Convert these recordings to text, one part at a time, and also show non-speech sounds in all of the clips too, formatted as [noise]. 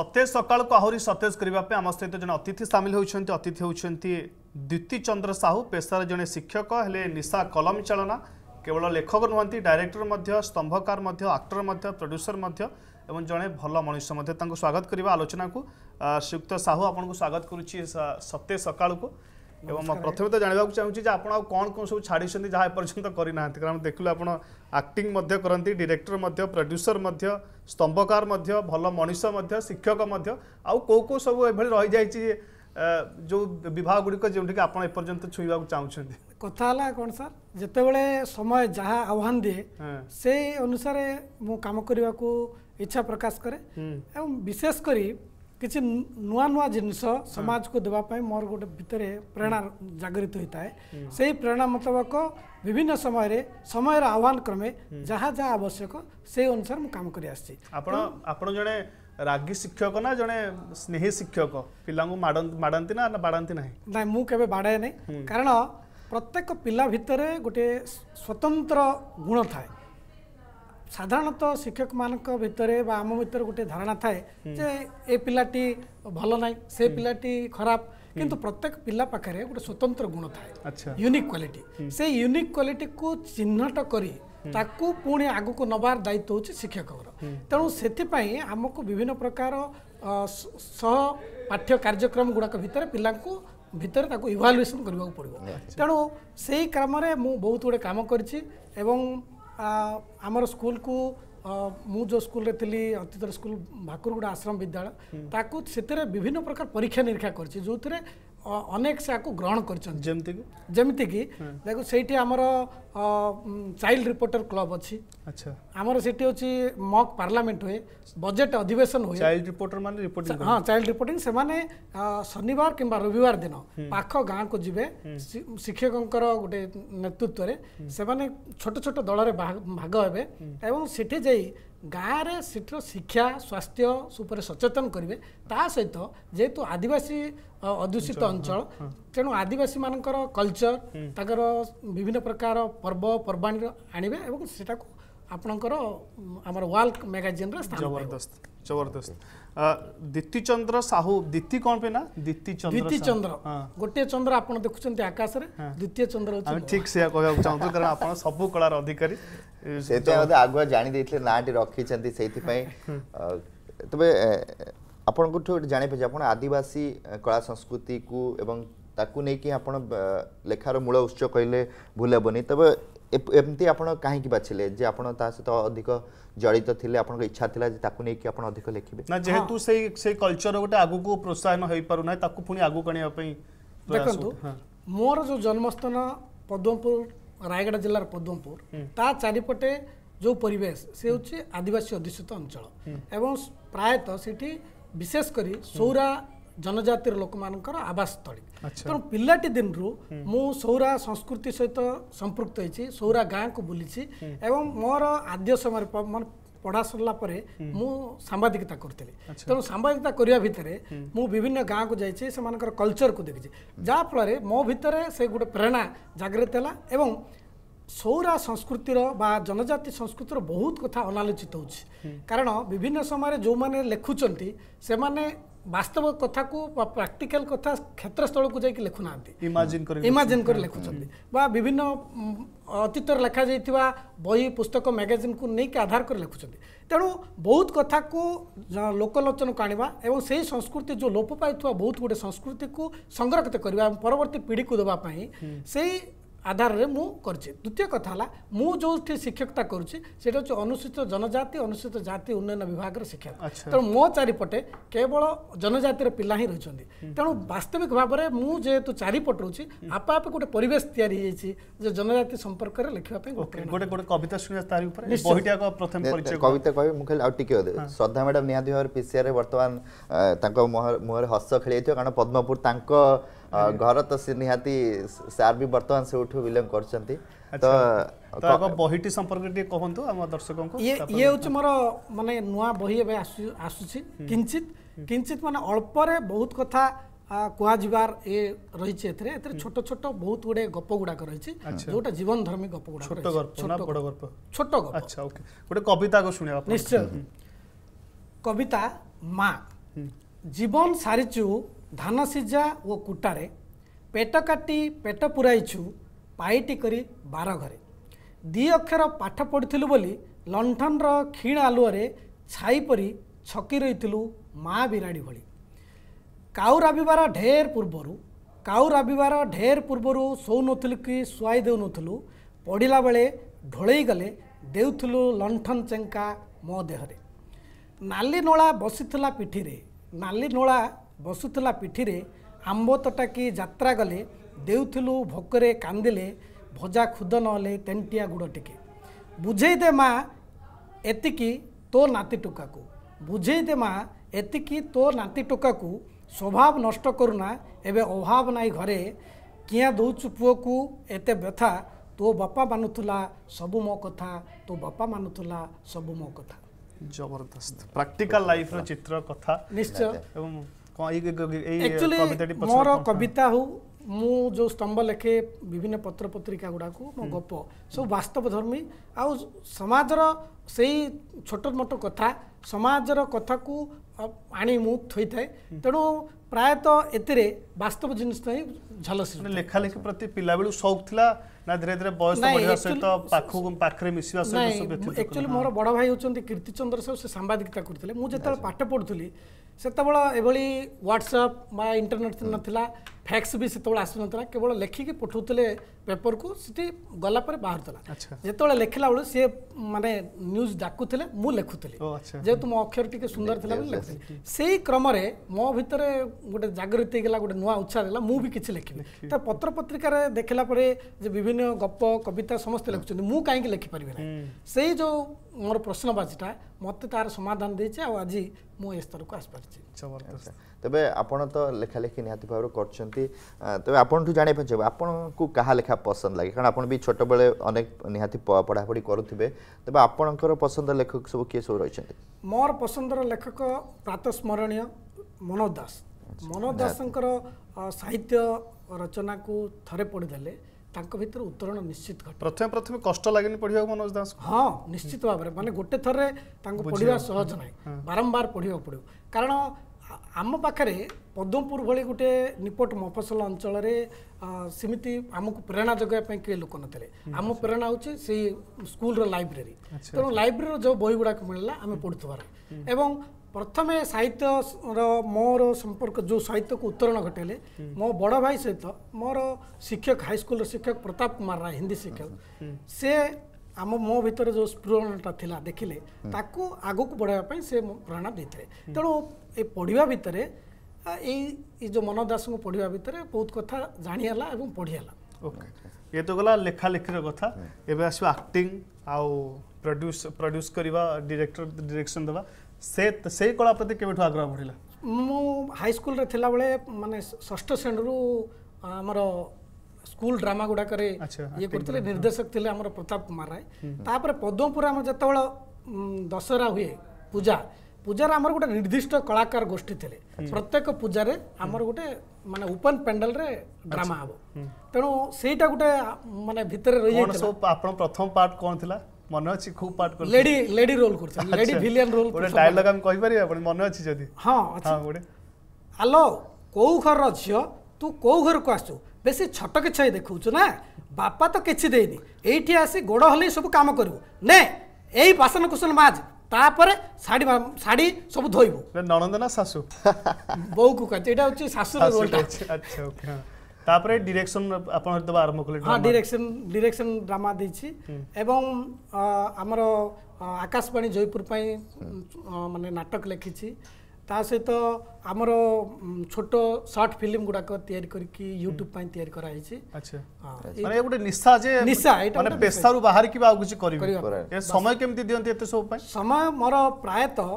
ସତେଜ ସକାଳକୁ ଆହୁରି ସତେଜ କରିବା ପାଇଁ ଆମ ସହିତ ଜଣେ ଅତିଥି ସାମିଲ ହୋଇଛନ୍ତି ଅତିଥି ହେଉଛନ୍ତି ଦ୍ୱିତି ଚନ୍ଦ୍ର ସାହୁ ପେଶାରେ ଜଣେ ଶିକ୍ଷକ ହେଲେ ନିଶା କଲମ ଚାଳନା କେବଳ ଲେଖକ ନୁହନ୍ତି ଡାଇରେକ୍ଟର ମଧ୍ୟ ସ୍ତମ୍ଭକାର ମଧ୍ୟ ଆକ୍ଟର ମଧ୍ୟ ପ୍ରଡ୍ୟୁସର ମଧ୍ୟ ଏବଂ ଜଣେ ଭଲ ମଣିଷ ମଧ୍ୟ ତାଙ୍କୁ ସ୍ୱାଗତ କରିବା ଆଲୋଚନାକୁ ଶ୍ରୀଯୁକ୍ତ ସାହୁ ଆପଣଙ୍କୁ ସ୍ୱାଗତ କରୁଛି ସତେଜ ସକାଳକୁ এবং প্রথমে তো জাঁয়া চাহুছি যে আপনার কম কম সব ছাড়ছেন যা এপর্যন্ত করে না কারণ দেখলু আপনার আক্টিং করতে ডিরেক্টর প্রড্যুসর স্তম্ভকার ভাল মনীষ শিক্ষক আউ কেউ কেউ সব এভাবে রয়ে যাই যে বিবাহ গুড়িক যেটি আপনার এপর্যন্ত ছুঁয়া চাহুন কথা হল কোণ স্যার যেতবে সময় যা আহ্বান দিয়ে সেই অনুসারে মু কাম করা ইচ্ছা প্রকাশ করে এবং বিশেষ করে କିଛି ନୂଆ ନୂଆ ଜିନିଷ ସମାଜକୁ ଦେବା ପାଇଁ ମୋର ଗୋଟେ ଭିତରେ ପ୍ରେରଣା ଜାଗରିତ ହୋଇଥାଏ ସେହି ପ୍ରେରଣା ମୁତାବକ ବିଭିନ୍ନ ସମୟରେ ସମୟର ଆହ୍ୱାନ କ୍ରମେ ଯାହା ଯାହା ଆବଶ୍ୟକ ସେହି ଅନୁସାରେ ମୁଁ କାମ କରି ଆସିଛି ଆପଣ ଆପଣ ଜଣେ ରାଗି ଶିକ୍ଷକ ନା ଜଣେ ସ୍ନେହୀ ଶିକ୍ଷକ ପିଲାଙ୍କୁ ମାଡ଼ନ୍ତି ନା ବାଡ଼ନ୍ତି ନାହିଁ ନାହିଁ ମୁଁ କେବେ ବାଡ଼ାଏ ନାହିଁ କାରଣ ପ୍ରତ୍ୟେକ ପିଲା ଭିତରେ ଗୋଟିଏ ସ୍ୱତନ୍ତ୍ର ଗୁଣ ଥାଏ ସାଧାରଣତଃ ଶିକ୍ଷକମାନଙ୍କ ଭିତରେ ବା ଆମ ଭିତରେ ଗୋଟିଏ ଧାରଣା ଥାଏ ଯେ ଏ ପିଲାଟି ଭଲ ନାହିଁ ସେ ପିଲାଟି ଖରାପ କିନ୍ତୁ ପ୍ରତ୍ୟେକ ପିଲା ପାଖରେ ଗୋଟେ ସ୍ୱତନ୍ତ୍ର ଗୁଣ ଥାଏ ୟୁନିକ୍ କ୍ୱାଲିଟି ସେ ୟୁନିକ୍ କ୍ୱାଲିଟିକୁ ଚିହ୍ନଟ କରି ତାକୁ ପୁଣି ଆଗକୁ ନେବାର ଦାୟିତ୍ୱ ହେଉଛି ଶିକ୍ଷକଙ୍କର ତେଣୁ ସେଥିପାଇଁ ଆମକୁ ବିଭିନ୍ନ ପ୍ରକାର ସହ ପାଠ୍ୟ କାର୍ଯ୍ୟକ୍ରମ ଗୁଡ଼ାକ ଭିତରେ ପିଲାଙ୍କୁ ଭିତରେ ତାକୁ ଇଭାଲୁଏସନ୍ କରିବାକୁ ପଡ଼ିବ ତେଣୁ ସେଇ କାମରେ ମୁଁ ବହୁତ ଗୁଡ଼ିଏ କାମ କରିଛି ଏବଂ ଆମର ସ୍କୁଲକୁ ମୁଁ ଯେଉଁ ସ୍କୁଲରେ ଥିଲି ଅତୀତର ସ୍କୁଲ ଭାକୁରଗୁଡ଼ା ଆଶ୍ରମ ବିଦ୍ୟାଳୟ ତାକୁ ସେଥିରେ ବିଭିନ୍ନ ପ୍ରକାର ପରୀକ୍ଷା ନିରୀକ୍ଷା କରିଛି ଯେଉଁଥିରେ ଅନେକ ସେକୁ ଗ୍ରହଣ କରିଛନ୍ତି ଯେମିତିକି ଯେମିତିକି ଦେଖ ସେଇଠି ଆମର ଚାଇଲ୍ଡ ରିପୋର୍ଟର କ୍ଲବ ଅଛି ଆଚ୍ଛା ଆମର ସେଠି ହେଉଛି ମକ୍ ପାର୍ଲାମେଣ୍ଟ ହୁଏ ବଜେଟ୍ ଅଧିବେଶନ ହୁଏ ଚାଇଲ୍ଡ ରିପୋର୍ଟର ମାନେ ରିପୋର୍ଟିଂ ହଁ ଚାଇଲ୍ଡ ରିପୋର୍ଟିଂ ସେମାନେ ଶନିବାର କିମ୍ବା ରବିବାର ଦିନ ପାଖ ଗାଁକୁ ଯିବେ ଶିକ୍ଷକଙ୍କର ଗୋଟେ ନେତୃତ୍ୱରେ ସେମାନେ ଛୋଟ ଛୋଟ ଦଳରେ ଭାଗ ହେବେ ଏବଂ ସେଠି ଯାଇ ଗାଁରେ ସେଠିର ଶିକ୍ଷା ସ୍ୱାସ୍ଥ୍ୟ ଉପରେ ସଚେତନ କରିବେ ତା ସହିତ ଯେହେତୁ ଆଦିବାସୀ ଅଧ୍ୟୁଷିତ ଅଞ୍ଚଳ ତେଣୁ ଆଦିବାସୀମାନଙ୍କର କଲଚର ତାଙ୍କର ବିଭିନ୍ନ ପ୍ରକାର ପର୍ବପର୍ବାଣୀର ଆଣିବେ ଏବଂ ସେଟାକୁ ଆପଣଙ୍କର ଆମର ୱାର୍ଲ୍ଡ ମ୍ୟାଗାଜିନ୍ର ଜବରଦସ୍ତ ଜବରଦସ୍ତ ଦୀତି ଚନ୍ଦ୍ର ସାହୁ ଦୀତି କ'ଣ ପାଇଁ ନା ଦୀତି ଚନ୍ଦ୍ର ଦୀତି ଚନ୍ଦ୍ର ଗୋଟିଏ ଚନ୍ଦ୍ର ଆପଣ ଦେଖୁଛନ୍ତି ଆକାଶରେ ଦ୍ୱିତୀୟ ଚନ୍ଦ୍ର ହଉଛି ଠିକ୍ ସେୟା କହିବାକୁ ଚାହୁଁଛୁ କାରଣ ଆପଣ ସବୁ କଳାର ଅଧିକାରୀ ସେଇଥିପାଇଁ ମଧ୍ୟ ଆଗୁଆ ଜାଣିଦେଇଥିଲେ ନାଁଟି ରଖିଛନ୍ତି ସେଇଥିପାଇଁ ତେବେ ଆପଣଙ୍କ ଠୁ ଜାଣିବେ ଯେ ଆପଣ ଆଦିବାସୀ କଳା ସଂସ୍କୃତିକୁ ଏବଂ ତାକୁ ନେଇକି ଆପଣ ଲେଖାର ମୂଳ ଉତ୍ସ କହିଲେ ଭୁଲ ହେବନି ତେବେ ଏମିତି ଆପଣ କାହିଁକି ବାଛିଲେ ଯେ ଆପଣ ତା ସହିତ ଅଧିକ ଜଡ଼ିତ ଥିଲେ ଆପଣଙ୍କ ଇଚ୍ଛା ଥିଲା ଯେ ତାକୁ ନେଇକି ଆପଣ ଅଧିକ ଲେଖିବେ ନା ଯେହେତୁ ସେଇ ସେଇ କଲଚର ଗୋଟେ ଆଗକୁ ପ୍ରୋତ୍ସାହନ ହେଇପାରୁନାହିଁ ତାକୁ ପୁଣି ଆଗକୁ ଆଣିବା ପାଇଁ ଦେଖନ୍ତୁ ମୋର ଯେଉଁ ଜନ୍ମସ୍ଥାନ ପଦ୍ମପୁର ରାୟଗଡ଼ା ଜିଲ୍ଲାର ପଦ୍ମପୁର ତା ଚାରିପଟେ ଯେଉଁ ପରିବେଶ ସେ ହେଉଛି ଆଦିବାସୀ ଅଧ୍ୟୁଷିତ ଅଞ୍ଚଳ ଏବଂ ପ୍ରାୟତଃ ସେଠି ବିଶେଷ କରି ସୌରା ଜନଜାତିର ଲୋକମାନଙ୍କର ଆବାସସ୍ଥଳୀ ତେଣୁ ପିଲାଟି ଦିନରୁ ମୁଁ ସୌରା ସଂସ୍କୃତି ସହିତ ସମ୍ପୃକ୍ତ ହେଇଛି ସୌରା ଗାଁକୁ ବୁଲିଛି ଏବଂ ମୋର ଆଦ୍ୟ ସମୟରେ ମାନେ ପଢ଼ା ସରିଲା ପରେ ମୁଁ ସାମ୍ବାଦିକତା କରୁଥିଲି ତେଣୁ ସାମ୍ବାଦିକତା କରିବା ଭିତରେ ମୁଁ ବିଭିନ୍ନ ଗାଁକୁ ଯାଇଛି ସେମାନଙ୍କର କଲଚର୍କୁ ଦେଖିଛି ଯାହାଫଳରେ ମୋ ଭିତରେ ସେ ଗୋଟେ ପ୍ରେରଣା ଜାଗ୍ରତ ହେଲା ଏବଂ ସୌରା ସଂସ୍କୃତିର ବା ଜନଜାତି ସଂସ୍କୃତିର ବହୁତ କଥା ଅନାଲୋଚିତ ହେଉଛି କାରଣ ବିଭିନ୍ନ ସମୟରେ ଯେଉଁମାନେ ଲେଖୁଛନ୍ତି ସେମାନେ ବାସ୍ତବ କଥାକୁ ବା ପ୍ରାକ୍ଟିକାଲ କଥା କ୍ଷେତ୍ରସ୍ଥଳକୁ ଯାଇକି ଲେଖୁନାହାନ୍ତି ଇମାଜିନ୍ କରି ଲେଖୁଛନ୍ତି ବା ବିଭିନ୍ନ ଅତୀତରେ ଲେଖାଯାଇଥିବା ବହି ପୁସ୍ତକ ମ୍ୟାଗାଜିନ୍କୁ ନେଇକି ଆଧାର କରି ଲେଖୁଛନ୍ତି ତେଣୁ ବହୁତ କଥାକୁ ଲୋକଲୋଚନକୁ ଆଣିବା ଏବଂ ସେହି ସଂସ୍କୃତି ଯେଉଁ ଲୋପ ପାଇଥିବା ବହୁତ ଗୁଡ଼ିଏ ସଂସ୍କୃତିକୁ ସଂରକ୍ଷିତ କରିବା ଏବଂ ପରବର୍ତ୍ତୀ ପିଢ଼ିକୁ ଦେବା ପାଇଁ ସେଇ ଆଧାରରେ ମୁଁ କରିଛି ଦ୍ୱିତୀୟ କଥା ହେଲା ମୁଁ ଯେଉଁଠି ଶିକ୍ଷକତା କରୁଛି ସେଇଟା ହେଉଛି ଅନୁସୂଚିତ ଜନଜାତି ଅନୁସୂଚିତ ଜାତି ଉନ୍ନୟନ ବିଭାଗର ଶିକ୍ଷକ ତେଣୁ ମୋ ଚାରିପଟେ କେବଳ ଜନଜାତିର ପିଲା ହିଁ ରହିଛନ୍ତି ତେଣୁ ବାସ୍ତବିକ ଭାବରେ ମୁଁ ଯେହେତୁ ଚାରିପଟ ରହୁଛି ଆପେ ଆପେ ଗୋଟେ ପରିବେଶ ତିଆରି ହେଇଯାଇଛି ଯେ ଜନଜାତି ସମ୍ପର୍କରେ ଲେଖିବା ପାଇଁ ଗୋଟେ ଗୋଟେ କବିତା ଶୁଣିବା ତାରି ଉପରେ ବହିଟାକ ପ୍ରଥମେ ପରିଚୟ କବିତା କହିବି ମୁଁ ଖାଲି ଆଉ ଟିକେ ଶ୍ରଦ୍ଧା ମ୍ୟାଡ଼ାମ୍ ନିହାତି ଭାବରେ ପିସିଆର୍ରେ ବର୍ତ୍ତମାନ ତାଙ୍କ ମୁହଁରେ ହସ ଖେଳିଯାଇଥିବ କାରଣ ପଦ୍ମପୁର ତାଙ୍କ ଘର ତ ସେ ନିହାତି ସାର୍ ବି ବର୍ତ୍ତମାନ ସେଉଠୁ ବିଲଙ୍ଗ କରୁଛନ୍ତି ତ ବହିଟି ସମ୍ପର୍କରେ ଟିକେ କୁହନ୍ତୁ ଆମ ଦର୍ଶକଙ୍କୁ ଇଏ ଇଏ ହେଉଛି ମୋର ମାନେ ନୂଆ ବହି ଏବେ ଆସୁ ଆସୁଛି କିଞ୍ଚିତ କିଞ୍ଚିତ ମାନେ ଅଳ୍ପରେ ବହୁତ କଥା କୁହାଯିବାର ଏ ରହିଛି ଏଥିରେ ଏଥିରେ ଛୋଟ ଛୋଟ ବହୁତ ଗୁଡ଼ିଏ ଗପ ଗୁଡ଼ାକ ରହିଛି ଯୋଉଟା ଜୀବନଧର୍ମୀ ଗପ ଗୁଡ଼ାକ ଛୋଟ ଗପ ବଡ଼ ଗପ ଛୋଟ ଗପ ଆଚ୍ଛା ଓକେ ଗୋଟେ କବିତାକୁ ଶୁଣିବା ନିଶ୍ଚୟ କବିତା ମା ଜୀବନ ସାରିଛୁ ଧାନ ସିଝା ଓ କୁଟାରେ ପେଟ କାଟି ପେଟ ପୁରାଇଛୁ ପାଇଟି କରି ବାର ଘରେ ଦି ଅକ୍ଷର ପାଠ ପଢ଼ିଥିଲୁ ବୋଲି ଲଣ୍ଠନର କ୍ଷୀଣ ଆଲୁଅରେ ଛାଇ ପରି ଛକି ରହିଥିଲୁ ମା' ବିରାଡ଼ି ଭଳି କାଉ ରାବିବାର ଢେର ପୂର୍ବରୁ କାଉ ରାବିବାର ଢେର ପୂର୍ବରୁ ଶୋଉନଥିଲୁ କି ଶୁଆଇ ଦେଉନଥିଲୁ ପଡ଼ିଲା ବେଳେ ଢୋଳେଇ ଗଲେ ଦେଉଥିଲୁ ଲଣ୍ଠନ ଚେଙ୍କା ମୋ ଦେହରେ ନାଲି ନଳା ବସିଥିଲା ପିଠିରେ ନାଲି ନଳା ବସୁଥିଲା ପିଠିରେ ଆମ୍ବ ତଟାକି ଯାତ୍ରା ଗଲେ ଦେଉଥିଲୁ ଭୋକରେ କାନ୍ଦିଲେ ଭଜା ଖୁଦ ନହେଲେ ତେଣ୍ଟିଆ ଗୁଡ଼ ଟିକେ ବୁଝେଇ ଦେ ମା' ଏତିକି ତୋ ନାତି ଟୋକାକୁ ବୁଝେଇ ଦେ ମା' ଏତିକି ତୋ ନାତି ଟୋକାକୁ ସ୍ୱଭାବ ନଷ୍ଟ କରୁନା ଏବେ ଅଭାବ ନାହିଁ ଘରେ କିଆଁ ଦେଉଛୁ ପୁଅକୁ ଏତେ ବ୍ୟଥା ତୋ ବାପା ମାନୁଥିଲା ସବୁ ମୋ କଥା ତୋ ବାପା ମାନୁଥିଲା ସବୁ ମୋ କଥା ଜବରଦସ୍ତ ପ୍ରାକ୍ଟିକାଲ ଲାଇଫ୍ର ଚିତ୍ର କଥା ନିଶ୍ଚୟ ଏବଂ ଏକ୍ଚୁଆଲି ମୋର କବିତା ହଉ ମୁଁ ଯେଉଁ ସ୍ତମ୍ଭ ଲେଖେ ବିଭିନ୍ନ ପତ୍ର ପତ୍ରିକା ଗୁଡ଼ାକୁ ମୋ ଗପ ସବୁ ବାସ୍ତବଧର୍ମୀ ଆଉ ସମାଜର ସେଇ ଛୋଟ ମୋଟ କଥା ସମାଜର କଥାକୁ ଆଣି ମୁଁ ଥୋଇଥାଏ ତେଣୁ ପ୍ରାୟତଃ ଏଥିରେ ବାସ୍ତବ ଜିନିଷ ହିଁ ଝଲସି ଲେଖାଲେଖି ପ୍ରତି ପିଲାବେଳୁ ସଉକ ଥିଲା ନା ଧୀରେ ଧୀରେ ବୟସ ବଢିବା ସହିତ ପାଖକୁ ପାଖରେ ମିଶିବା ସହିତ ଏକ୍ଚୁଆଲି ମୋର ବଡ଼ ଭାଇ ହେଉଛନ୍ତି କୀର୍ତ୍ତିଚନ୍ଦ୍ର ସାହୁ ସେ ସାମ୍ବାଦିକତା କରୁଥିଲେ ମୁଁ ଯେତେବେଳେ ପାଠ ପଢ଼ୁଥିଲି ସେତେବେଳେ ଏଭଳି ହ୍ୱାଟ୍ସଆପ୍ ବା ଇଣ୍ଟରନେଟ୍ ନଥିଲା ଫ୍ୟାକ୍ସ ବି ସେତେବେଳେ ଆସୁନଥିଲା କେବଳ ଲେଖିକି ପଠାଉଥିଲେ ପେପରକୁ ସେଠି ଗଲା ପରେ ବାହାରୁଥିଲା ଯେତେବେଳେ ଲେଖିଲା ବେଳୁ ସିଏ ମାନେ ନ୍ୟୁଜ୍ ଡାକୁଥିଲେ ମୁଁ ଲେଖୁଥିଲି ଯେହେତୁ ମୋ ଅକ୍ଷର ଟିକେ ସୁନ୍ଦର ଥିଲା ବୋଲି ଲେଖୁଥିଲି ସେଇ କ୍ରମରେ ମୋ ଭିତରେ ଗୋଟେ ଜାଗୃତି ହେଇଗଲା ଗୋଟେ ନୂଆ ଉତ୍ସାହ ହେଲା ମୁଁ ବି କିଛି ଲେଖିବି ତ ପତ୍ରପତ୍ରିକାରେ ଦେଖିଲା ପରେ ଯେ ବିଭିନ୍ନ ଗପ କବିତା ସମସ୍ତେ ଲେଖୁଛନ୍ତି ମୁଁ କାହିଁକି ଲେଖିପାରିବି ନାହିଁ ସେଇ ଯେଉଁ ମୋର ପ୍ରଶ୍ନବାଚୀଟା ମୋତେ ତାର ସମାଧାନ ଦେଇଛି ଆଉ ଆଜି ମୁଁ ଏ ସ୍ତରକୁ ଆସିପାରିଛି ତେବେ ଆପଣ ତ ଲେଖାଲେଖି ନିହାତି ଭାବରେ କରୁଛନ୍ତି ତେବେ ଆପଣଙ୍କୁ ଜାଣିବା ପାଇଁ ଚାହିଁ ଆପଣଙ୍କୁ କାହା ଲେଖା ପସନ୍ଦ ଲାଗେ କାରଣ ଆପଣ ବି ଛୋଟବେଳେ ଅନେକ ନିହାତି ପଢ଼ାପଢ଼ି କରୁଥିବେ ତେବେ ଆପଣଙ୍କର ପସନ୍ଦ ଲେଖକ ସବୁ କିଏ ସବୁ ରହିଛନ୍ତି ମୋର ପସନ୍ଦର ଲେଖକ ପ୍ରାତସ୍ମରଣୀୟ ମନୋଦ ଦାସ ମନୋଦ ଦାସଙ୍କର ସାହିତ୍ୟ ରଚନାକୁ ଥରେ ପଢ଼ିଦେଲେ ତାଙ୍କ ଭିତରେ ଉତ୍ତରଣ ନିଶ୍ଚିତ ଘଟେ ପ୍ରଥମେ ପ୍ରଥମେ କଷ୍ଟ ଲାଗେନି ପଢ଼ିବାକୁ ମନୋଜ ଦାସ ହଁ ନିଶ୍ଚିତ ଭାବରେ ମାନେ ଗୋଟେ ଥରରେ ତାଙ୍କୁ ପଢ଼ିବା ସହଜ ନାହିଁ ବାରମ୍ବାର ପଢ଼ିବାକୁ ପଡ଼ିବ କାରଣ ଆମ ପାଖରେ ପଦ୍ମପୁର ଭଳି ଗୋଟେ ନିପଟ ମଫସଲ ଅଞ୍ଚଳରେ ସେମିତି ଆମକୁ ପ୍ରେରଣା ଯୋଗାଇବା ପାଇଁ କେହି ଲୋକ ନଥିଲେ ଆମ ପ୍ରେରଣା ହେଉଛି ସେଇ ସ୍କୁଲର ଲାଇବ୍ରେରୀ ତେଣୁ ଲାଇବ୍ରେରୀର ଯେଉଁ ବହି ଗୁଡ଼ାକ ମିଳିଲା ଆମେ ପଢ଼ୁଥିବାର ଏବଂ ପ୍ରଥମେ ସାହିତ୍ୟର ମୋର ସମ୍ପର୍କ ଯେଉଁ ସାହିତ୍ୟକୁ ଉତ୍ତରଣ ଘଟେଇଲେ ମୋ ବଡ଼ ଭାଇ ସହିତ ମୋର ଶିକ୍ଷକ ହାଇସ୍କୁଲର ଶିକ୍ଷକ ପ୍ରତାପ କୁମାର ରାୟ ହିନ୍ଦୀ ଶିକ୍ଷକ ସେ ଆମ ମୋ ଭିତରେ ଯେଉଁ ସ୍ଫୁରଣଟା ଥିଲା ଦେଖିଲେ ତାକୁ ଆଗକୁ ବଢ଼ାଇବା ପାଇଁ ସେ ପ୍ରେରଣା ଦେଇଥିଲେ ତେଣୁ ଏ ପଢ଼ିବା ଭିତରେ ଏଇ ଏଇ ଯେଉଁ ମନ ଦାସଙ୍କୁ ପଢ଼ିବା ଭିତରେ ବହୁତ କଥା ଜାଣିହେଲା ଏବଂ ପଢ଼ିହେଲା ଓକେ ଇଏ ତ ଗଲା ଲେଖାଲେଖିର କଥା ଏବେ ଆସିବ ଆକ୍ଟିଂ ଆଉ ପ୍ରଡ୍ୟୁସ୍ ପ୍ରଡ୍ୟୁସ୍ କରିବା ଡିରେକ୍ଟର ଡିରେକ୍ସନ୍ ଦେବା ସେ ସେଇ କଳା ପ୍ରତି କେବେଠୁ ଆଗ୍ରହ ବଢ଼ିଲା ମୁଁ ହାଇସ୍କୁଲରେ ଥିଲାବେଳେ ମାନେ ଷଷ୍ଠ ଶ୍ରେଣୀରୁ ଆମର ସ୍କୁଲ ଡ୍ରାମା ଗୁଡ଼ାକରେ ଇଏ କରୁଥିଲେ ନିର୍ଦ୍ଦେଶକ ଥିଲେ ଆମର ପ୍ରତାପ କୁମାର ରାୟ ତାପରେ ପଦ୍ମପୁର ଆମର ଯେତେବେଳେ ଦଶହରା ହୁଏ ପୂଜା ପୂଜାରେ ଆମର ଗୋଟେ ନିର୍ଦ୍ଦିଷ୍ଟ କଳାକାର ଗୋଷ୍ଠୀ ଥିଲେ ପ୍ରତ୍ୟେକ ପୂଜାରେ ଆମର ଗୋଟେ ମାନେ ଓପନ୍ ପେଣ୍ଡାଲରେ ଡ୍ରାମା ହବ ତେଣୁ ସେଇଟା ଗୋଟେ ମାନେ ଭିତରେ ରହିଯାଇଛି ଆପଣ ପ୍ରଥମ ପାର୍ଟ କ'ଣ ଥିଲା মনে আছে খুব পার্ট করতে লেডি লেডি রোল করতে লেডি ভিলিয়ান রোল গোটে ডায়লগ আমি কই পারি আপনি মনে আছে যদি হ্যাঁ হ্যাঁ গোটে আলো কেউ ঘরর ঝিও তু কেউ ঘরকু আসছু বেশি ছটকে ছই দেখুছু না বাপা তো কিছু দেইনি এইটি আসি গোড় হলেই সব কাম করবু নে এই বাসন কুসন মাছ তাপরে শাড়ি শাড়ি সব ধোইবু ননন্দ না শাশু বউকু কাছে এটা হচ্ছে শাশুর রোলটা আচ্ছা ওকে তারপরে ডিরেকশন আপনার হয়তো আরম্ভ কলে হ্যাঁ ডিরেকশন ডিরেকশন ড্রামা দিয়েছি এবং আমার আকাশবাণী জয়পুর পাই মানে নাটক লেখিছি ତା ସହିତ ଆମର ଛୋଟ ସର୍ଟ ଫିଲ୍ମ ଗୁଡ଼ାକ ତିଆରି କରିକି ୟୁଟ୍ୟୁବ ପାଇଁ ତିଆରି କରାହେଇଛି ମାନେ ଗୋଟେ ନିଶା ଯେ ନିଶା ମାନେ ପେଶାରୁ ବାହାରିକି ଆଉ କିଛି କରିବେ ସମୟ କେମିତି ଦିଅନ୍ତି ଏତେ ସବୁ ପାଇଁ ସମୟ ମୋର ପ୍ରାୟତଃ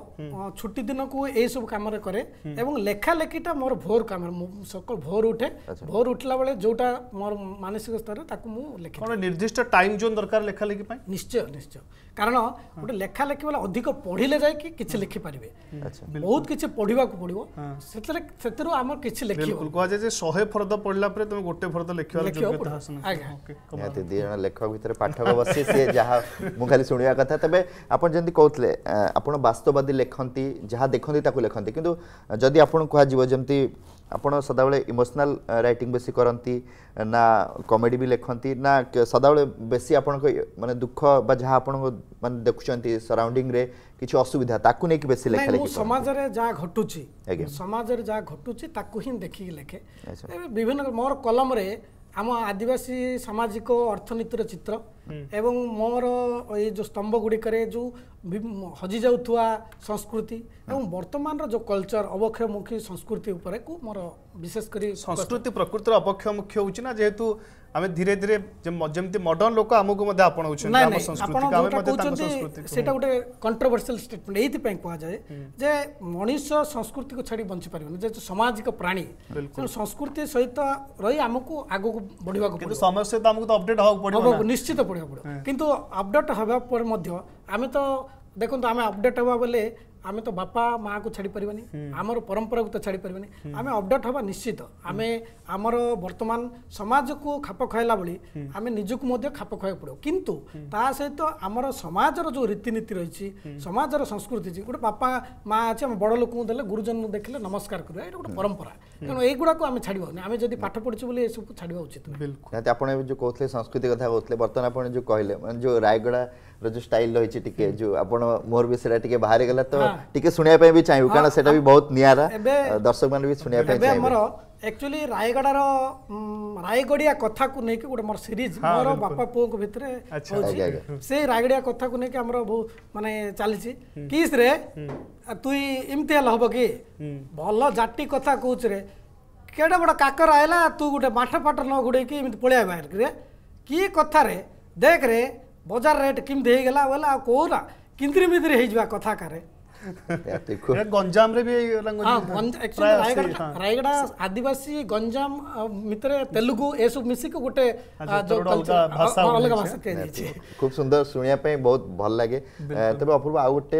ଛୁଟି ଦିନକୁ ଏଇ ସବୁ କାମରେ କରେ ଏବଂ ଲେଖାଲେଖିଟା ମୋର ଭୋର କାମରେ ମୁଁ ସକାଳୁ ଭୋର ଉଠେ ଭୋର ଉଠିଲା ବେଳେ ଯୋଉଟା ମୋର ମାନସିକ ସ୍ତରରେ ତାକୁ ମୁଁ ଲେଖେ କ'ଣ ନିର୍ଦ୍ଦିଷ୍ଟ ଟାଇମ୍ ଜୋନ୍ ଦରକାର ଲେଖାଲେଖି ପାଇଁ ନିଶ୍ଚୟ ନିଶ୍ଚୟ କାରଣ ଗୋଟେ ଲେଖାଲେଖି ବେଲେ ଅଧିକ ପଢ଼ିଲେ ଯାଇକି କିଛି ଲେଖିପାରିବେ ବହୁତ কিছু পড়িবাকু পড়িব সেতরে সেতরে আমার কিছু লেখিব বিলকুল কোয়া যায় যে 100 ফরদ পড়লা পরে তুমি গোটে ফরদ লেখিবার যোগ্যতা হাসন ওকে নিহতি দুই জন লেখক ভিতরে পাঠক বসি সে যাহা মু খালি শুনিবা কথা তবে আপন যেমতি কହୁଥିଲେ আপন বাস্তববাদী লেখন্তি যাহা দেখন্তি তাকু লেখন্তি কিন্তু যদি আপন কোয়া যিব যেমতি ଆପଣ ସଦାବେଳେ ଇମୋସନାଲ୍ ରାଇଟିଂ ବେଶୀ କରନ୍ତି ନା କମେଡ଼ି ବି ଲେଖନ୍ତି ନା ସଦାବେଳେ ବେଶୀ ଆପଣଙ୍କ ମାନେ ଦୁଃଖ ବା ଯାହା ଆପଣଙ୍କ ମାନେ ଦେଖୁଛନ୍ତି ସରାଉଣ୍ଡିଂରେ କିଛି ଅସୁବିଧା ତାକୁ ନେଇକି ବେଶୀ ଲେଖା ଲେଖି ସମାଜରେ ଯାହା ଘଟୁଛି ସମାଜରେ ଯାହା ଘଟୁଛି ତାକୁ ହିଁ ଦେଖିକି ଲେଖେ ବିଭିନ୍ନ ମୋର କଲମରେ ଆମ ଆଦିବାସୀ ସାମାଜିକ ଅର୍ଥନୀତିର ଚିତ୍ର ଏବଂ ମୋର ଏଇ ଯେଉଁ ସ୍ତମ୍ଭ ଗୁଡ଼ିକରେ ଯେଉଁ ହଜିଯାଉଥିବା ସଂସ୍କୃତି ଏବଂ ବର୍ତ୍ତମାନର ଯେଉଁ କଲଚର ଅବକ୍ଷୟମୁଖୀ ସଂସ୍କୃତି ଉପରେକୁ ମୋର ବିଶେଷ କରି ସଂସ୍କୃତି ପ୍ରକୃତିର ଅବକ୍ଷୟମୁଖୀ ହେଉଛି ନା ଯେହେତୁ ଆମେ ଧୀରେ ଧୀରେ ଯେମିତି ମଡର୍ନ ଲୋକ ଆମକୁ ମଧ୍ୟ ଆପଣାଉଛନ୍ତି ଆମ ସଂସ୍କୃତିକୁ ଆମେ ମଧ୍ୟ ତାଙ୍କ ସଂସ୍କୃତିକୁ ସେଟା ଗୋଟେ କଣ୍ଟ୍ରୋଭର୍ସିଆଲ ଷ୍ଟେଟମେଣ୍ଟ ଏଇଥିପାଇଁ କୁହାଯାଏ ଯେ ମଣିଷ ସଂସ୍କୃତିକୁ ଛାଡ଼ି ବଞ୍ଚି ପାରିବନି ଯେହେତୁ ସାମାଜିକ ପ୍ରାଣୀ ତେଣୁ ସଂସ୍କୃତି ସହିତ ରହି ଆମକୁ ଆଗକୁ ବଢ଼ିବାକୁ ପଡ଼ିବ ସମୟ ସହିତ ଆମକୁ ତ ଅପଡେଟ୍ ହେବାକୁ ପଡ଼ିବ ନିଶ୍ଚିତ ପଡ଼ିବାକୁ ପଡ଼ିବ କିନ୍ତୁ ଅପଡେଟ୍ ହେବା ପରେ ମଧ୍ୟ ଆମେ ତ ଦେଖନ୍ତୁ ଆମେ ଅପଡେଟ୍ ହେବା ବେଲେ ଆମେ ତ ବାପା ମାଆକୁ ଛାଡ଼ିପାରିବାନି ଆମର ପରମ୍ପରାକୁ ତ ଛାଡ଼ିପାରିବାନି ଆମେ ଅପଡେଟ୍ ହେବା ନିଶ୍ଚିତ ଆମେ ଆମର ବର୍ତ୍ତମାନ ସମାଜକୁ ଖାପ ଖୁଆଇଲା ଭଳି ଆମେ ନିଜକୁ ମଧ୍ୟ ଖାପ ଖୁଆଇବାକୁ ପଡ଼ିବ କିନ୍ତୁ ତା ସହିତ ଆମର ସମାଜର ଯେଉଁ ରୀତିନୀତି ରହିଛି ସମାଜର ସଂସ୍କୃତି ଅଛି ଗୋଟେ ବାପା ମା ଅଛି ଆମେ ବଡ଼ ଲୋକଙ୍କୁ ଦେଲେ ଗୁରୁଜନଙ୍କୁ ଦେଖିଲେ ନମସ୍କାର କରିବା ଏଇଟା ଗୋଟେ ପରମ୍ପରା ତେଣୁ ଏଇଗୁଡ଼ାକୁ ଆମେ ଛାଡ଼ିବାନି ଆମେ ଯଦି ପାଠ ପଢ଼ିଛୁ ବୋଲି ଏସବୁ ଛାଡ଼ିବା ଉଚିତ ଆପଣ ଏବେ ଯେଉଁ କହୁଥିଲେ ସଂସ୍କୃତି କଥା କହୁଥିଲେ ବର୍ତ୍ତମାନ ଆପଣ ଯେଉଁ କହିଲେ ମାନେ ଯେଉଁ ରାୟଗଡ଼ା ଯେଉଁ ଷ୍ଟାଇଲ ରହିଛି ଟିକେ ଯେଉଁ ଆପଣ ମୋର ବି ସେଇଟା ଟିକେ ବାହାରି ଗଲା ତ ଟିକେ ଶୁଣିବା ପାଇଁ ବି ଚାହିଁବୁ କାରଣ ସେଇଟା ବି ବହୁତ ନିଆରା ଦର୍ଶକ ମାନେ ବି ଶୁଣିବା ପାଇଁ ଆମର ଆକ୍ଚୁଆଲି ରାୟଗଡ଼ାର ରାୟଗଡ଼ିଆ କଥାକୁ ନେଇକି ଗୋଟେ ମୋର ସିରିଜ୍ ମୋର ବାପା ପୁଅଙ୍କ ଭିତରେ ସେ ରାୟଗଡ଼ିଆ କଥାକୁ ନେଇକି ଆମର ବହୁ ମାନେ ଚାଲିଛି କିସ୍ରେ ରେ ତୁଇ ଏମିତି ହେଲେ ହବ କି ଭଲ ଜାତି କଥା କହୁଛୁ ରେ କେଡ଼େ ବଡ଼ କାକର ଆଇଲା ତୁ ଗୋଟେ ମାଠ ପାଠ ନ ଘୋଡ଼େଇକି ଏମିତି ପଳେଇବା ବାହାରକିରେ କି କଥାରେ ଦେଖରେ ବଜାର ରେଟ୍ କେମିତି ହେଇଗଲା ବୋଲେ ଆଉ କହୁନା କିନ୍ଦିରି ମିନ୍ଦିରି ହେଇଯିବା କଥା କାରେ ଗଞ୍ଜାମରେ ବି ରାୟଗଡ଼ା ଆଦିବାସୀ ଗଞ୍ଜାମ ଭିତରେ ତେଲୁଗୁ ଏସବୁ ମିଶିକି ଗୋଟେ ଅଲଗା ଭାଷା ତିଆରି ହେଇଛି ଖୁବ ସୁନ୍ଦର ଶୁଣିବା ପାଇଁ ବହୁତ ଭଲ ଲାଗେ ତେବେ ଅପୂର୍ବ ଆଉ ଗୋଟେ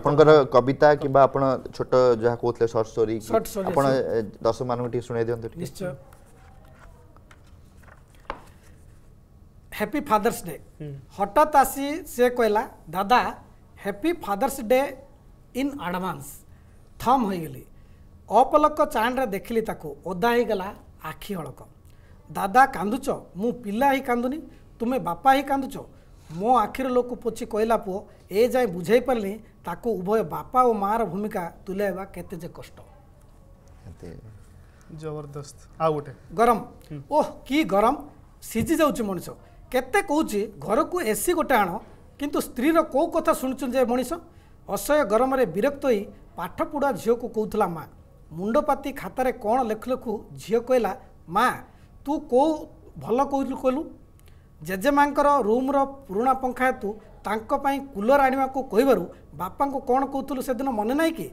ଆପଣଙ୍କର କବିତା କିମ୍ବା ଆପଣ ଛୋଟ ଯାହା କହୁଥିଲେ ସର୍ଟ ଷ୍ଟୋରି ଆପଣ ଦର୍ଶକମାନଙ୍କୁ ଟିକେ ଶୁଣାଇ ଦିଅନ୍ତୁ ନିଶ୍ଚୟ হ্যাপি ফাদার্স ডে হঠাৎ আসি সে কহিলা দাদা happy father's day in advance থম হয়ে গেলি অপলক চাণ্ডরে দেখিলি তাকে ওদা হয়ে গলা আখি হলক দাদা কান্দুছ মু পিলা হি কান্দুনি তুমি বাপা হি কান্দুছ ମୋ ଆଖିର ଲୋକ ପୋଛି କହିଲା ପୁଅ ଏ ଯାଏଁ ବୁଝାଇ ପାରିନି ତାକୁ ଉଭୟ ବାପା ଓ ମାଆର ଭୂମିକା ତୁଲାଇବା କେତେ ଯେ କଷ୍ଟ ଜବରଦସ୍ତ ଆଉ ଗୋଟେ ଗରମ ଓହ କି ଗରମ ସିଝି ଯାଉଛି ମଣିଷ କେତେ କହୁଛି ଘରକୁ ଏ ସି ଗୋଟେ ଆଣ କିନ୍ତୁ ସ୍ତ୍ରୀର କେଉଁ କଥା ଶୁଣୁଛନ୍ତି ଯେ ମଣିଷ ଅସହ୍ୟ ଗରମରେ ବିରକ୍ତ ହୋଇ ପାଠ ପଢ଼ୁଆ ଝିଅକୁ କହୁଥିଲା ମା' ମୁଣ୍ଡପାତି ଖାତାରେ କ'ଣ ଲେଖୁ ଲେଖୁ ଝିଅ କହିଲା ମା' ତୁ କେଉଁ ଭଲ କହୁଛୁ କହିଲୁ ଜେଜେମାଙ୍କର ରୁମ୍ର ପୁରୁଣା ପଙ୍ଖା ହେତୁ ତାଙ୍କ ପାଇଁ କୁଲର୍ ଆଣିବାକୁ କହିବାରୁ ବାପାଙ୍କୁ କ'ଣ କହୁଥିଲୁ ସେଦିନ ମନେ ନାହିଁ କି